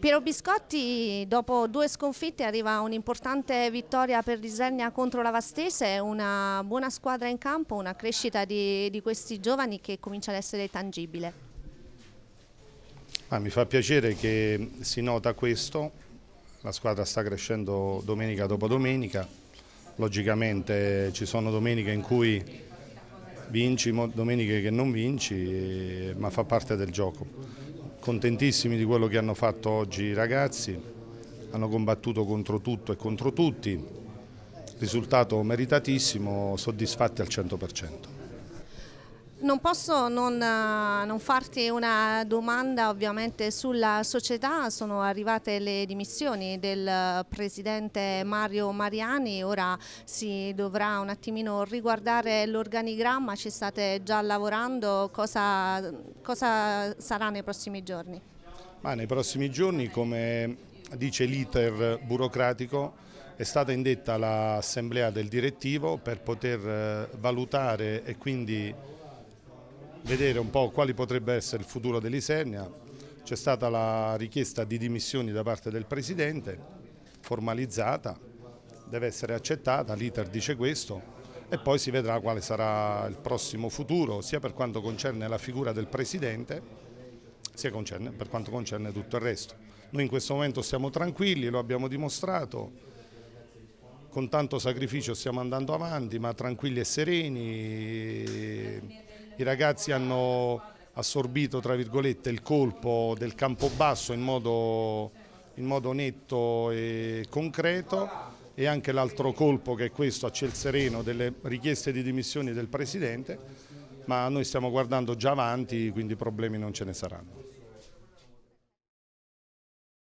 Piero Biscotti dopo due sconfitte arriva un'importante vittoria per Disernia contro la Vastese, una buona squadra in campo, una crescita di, di questi giovani che comincia ad essere tangibile. Ah, mi fa piacere che si nota questo, la squadra sta crescendo domenica dopo domenica, logicamente ci sono domeniche in cui vinci, domeniche che non vinci, ma fa parte del gioco contentissimi di quello che hanno fatto oggi i ragazzi, hanno combattuto contro tutto e contro tutti, risultato meritatissimo, soddisfatti al 100%. Non posso non, eh, non, farti una domanda ovviamente sulla società, sono arrivate le dimissioni del eh, presidente Mario Mariani, ora si dovrà un attimino riguardare l'organigramma, ci state già lavorando, cosa, cosa sarà nei prossimi giorni? Ma nei prossimi giorni come dice l'iter burocratico è stata indetta l'assemblea del direttivo per poter eh, valutare e quindi vedere un po' quali potrebbe essere il futuro dell'Isernia. C'è stata la richiesta di dimissioni da parte del Presidente, formalizzata, deve essere accettata, l'iter dice questo e poi si vedrà quale sarà il prossimo futuro sia per quanto concerne la figura del Presidente sia concerne, per quanto concerne tutto il resto. Noi in questo momento siamo tranquilli, lo abbiamo dimostrato, con tanto sacrificio stiamo andando avanti, ma tranquilli e sereni, i ragazzi hanno assorbito tra virgolette il colpo del Campobasso in modo, in modo netto e concreto e anche l'altro colpo che è questo a ciel sereno delle richieste di dimissioni del Presidente, ma noi stiamo guardando già avanti quindi problemi non ce ne saranno.